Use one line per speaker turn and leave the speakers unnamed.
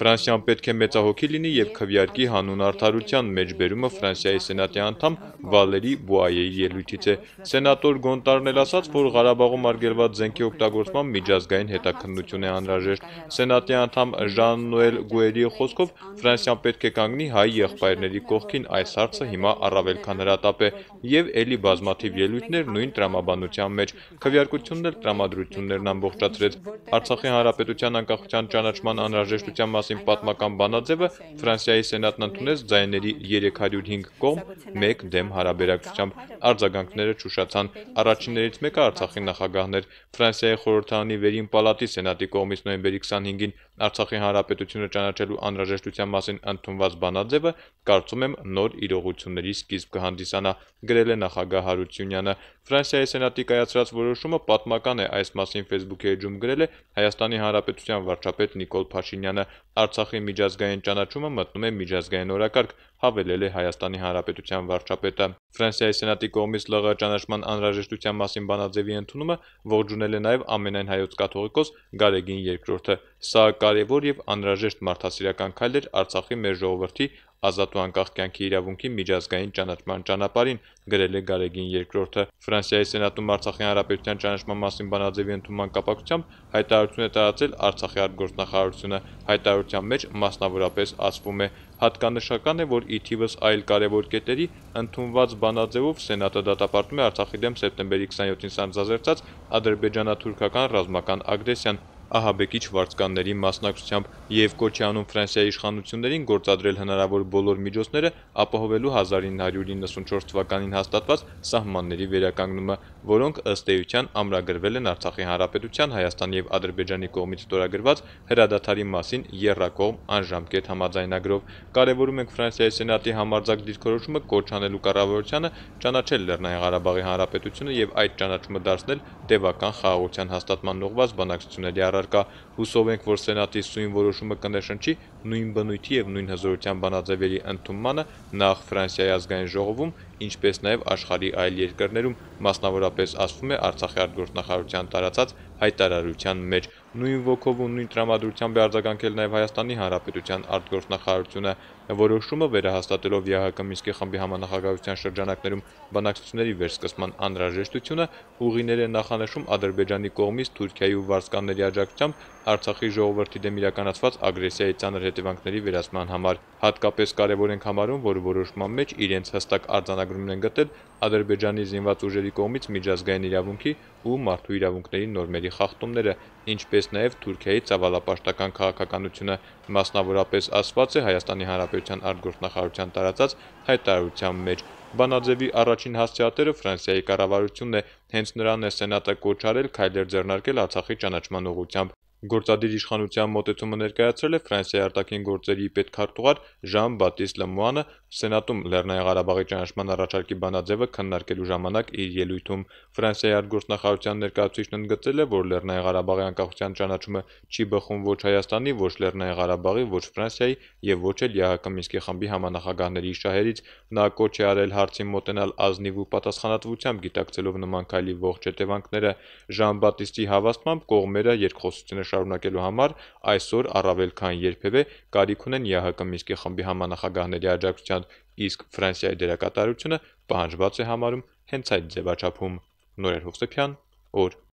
Ֆրանսիան պետք է մեծահոգի լինի եւ քվյարկի հանուն արդարության մեջբերումը Ֆրանսիայի սենատի անդամ Վալերի Բուայեի ելույթից է։ Սենատոր Գոնտարն էլ ասաց, որ Ղարաբաղում արգելված զենքի օգտագործման միջազգային հետաքննություն է անհրաժեշտ։ Սենատի անդամ Ժան-Նոել Գուերիի խոսքով Ֆրանսիան պետք է կանգնի հայ եղբայրների կողքին, այս հարցը հիմա առավել քան հրատապ է եւ ելի բազմաթիվ ելույթներ նույն տրամաբանության մեջ։ Քվյարկությունն էլ տրամադրություններն ամբողջացրեց։ Արցախի հանրապետության անկախության ճանաչման ուսման անհրաժեշտության մասին պատմական բանաձևը Ֆրանսիայի Սենատն ընդունեց ձայների 305 կողմ 1 դեմ հարաբերակցությամբ։ Արձագանքները ճուշացան։ Առաջիններից մեկը Արցախի նախագահն էր։ Ֆրանսիայի խորհրդարանի Վերին պալատի Սենատի կողմից նոյեմբերի 25-ին Արցախի հանրապետությունը ճանաչելու անհրաժեշտության մասին ընդունված բանաձևը կարծում եմ նոր իրողությունների սկիզբ կհանդիսանա, գրել է նախագահ Հարությունյանը։ Ֆրանսիայի սենատի կայացրած որոշումը պատմական է, այս մասին Facebook-ի էջում գրել է Հայաստանի Հանրապետության վարչապետ Նիկոլ Փաշինյանը։ Արցախի միջազգային ճանաչումը մտնում է միջազգային օրակարգ, հավելել է Հայաստանի Հանրապետության վարչապետը։ Ֆրանսիայի սենատի կողմից ԼՂ ճանաչման անհրաժեշտության մասին բանաձևի ընդունումը ողջունել է նաև ամենայն հայոց կաթողիկոս Գարեգին II-ը։ Սա կարևոր եւ անհրաժեշտ մարդասիրական քայլ էր Արցախի մեր ժողովրդի ազատ ու անկախ կյանքի իրավունքի միջազգային ճանաչման ճանապարհին, գրել է Գարեգին II-ը։ Ֆրանսիայի սենատում Արցախի հանրապետության ճանաչման մասին բանաձևի ընդունման կապակցությամբ հայտարարություն է տարածել Արցախի արտգործնախարարությունը։ Հայտարարության մեջ մասնավորապես ասվում է. Հատկանշական է, որ ի թիվս այլ կարևոր կետերի ընդունված բանաձևով Սենատը դատապարտում է Արցախի դեմ սեպտեմբերի 27-ին սանձազերծած ադրբեջանա-թուրքական ռազմական ագրեսիան, ահաբեկիչ վարձկանների մասնակցությամբ եւ Կոչյանում Ֆրանսիայի իշխանություններին գործադրել հնարավոր բոլոր միջոցները ապահովելու 1994 թվականին հաստատված սահմանների վերականգնումը, որոնք ըստ էության ամրագրվել են Արցախի Հանրապետության, Հայաստանի եւ Ադրբեջանի կողմից ստորագրված հրադադարի մասին Եռակողմ անժամկետ համաձայնագրով։ Կարևորում ենք Ֆրանսիայի սենատի համարձակ դիրքորոշումը կոչանելու կառավարությանը ճանաչել Լեռնային Ղարաբաղի Հանրապետությունը եւ այդ ճանաչումը դարձնել տևական խաղաղության հաստատման ուղղված բանակցությունների առաջ առարկա։ Հուսով ենք, որ Սենատի սույն որոշումը կնշնչի նույն բնույթի եւ նույն հզորության բանաձևերի ընդունմանը նախ Ֆրանսիայի ազգային ժողովում, ինչպես նաեւ աշխարհի այլ երկրներում, մասնավորապես ասվում է Արցախի արտգործնախարարության տարածած հայտարարության մեջ։ Նույն ոգով ու նույն տրամադրությամբ արձագանքել նաեւ Հայաստանի Հանրապետության արտգործնախարարությունը Որոշումը վերահաստատելով ԵԱՀԿ Մինսկի խմբի համանախագահության շրջանակներում բանակցությունների վերսկսման անհրաժեշտությունը ուղիներ է նախանշում Ադրբեջանի կողմից Թուրքիայի ու վարսկանների աջակցությամբ Արցախի ժողովրդի դեմ իրականացված ագրեսիայի ծանր հետևանքների վերացման համար։ Հատկապես կարևոր ենք համարում, որ որոշման մեջ իրենց հստակ արձանագրումն են գտել Ադրբեջանի զինված ուժերի կողմից միջազգային իրավունքի ու մարդու իրավունքների նորմերի խախտումները, ինչպես նաև Թուրքիայի ցավալապաշտական քաղաքականությունը, մասնավորապես ասված է Հայաստանի Հանրապետության Հանրապետության արտգործնախարարության տարածած հայտարարության մեջ։ Բանաձևի առաջին հասցեատերը Ֆրանսիայի կառավարությունն է, հենց նրան է Սենատը կոչարել քայլեր ձեռնարկել Արցախի ճանաչման ուղղությամբ։ Գործադիր իշխանության մոտեցումը ներկայացրել է Ֆրանսիայի արտաքին գործերի պետքարտուղար Ժան Բատիստ Լմուանը Սենատում Լեռնային Ղարաբաղի ճանաչման առաջարկի բանաձևը քննարկելու ժամանակ իր ելույթում։ Ֆրանսիայի արտգործնախարարության ներկայացուցիչն ընդգծել է, որ Լեռնային Ղարաբաղի անկախության ճանաչումը չի բխում ոչ Հայաստանի, ոչ Լեռնային Ղարաբաղի, ոչ Ֆրանսիայի եւ ոչ էլ ԵԱՀԿ Մինսկի խմբի համանախագահների շահերից։ Նա կոչ է արել հարցին մոտենալ ազնիվ ու պատասխանատվությամբ գիտակցելով նման քայլի ողջ հետևանքները։ Ժան Բատիստի հավաստմամբ կողմերը երկխոսությունը շարունակելու համար այսօր առավել քան երբևէ կարիք ունեն ԵԱՀԿ Մինսկի խմբի համանախագահների աջակցությամբ, իսկ Ֆրանսիայի դերակատարությունը պահանջված է համարում հենց այդ ձևաչափում։ Նորեր Հովսեփյան, օր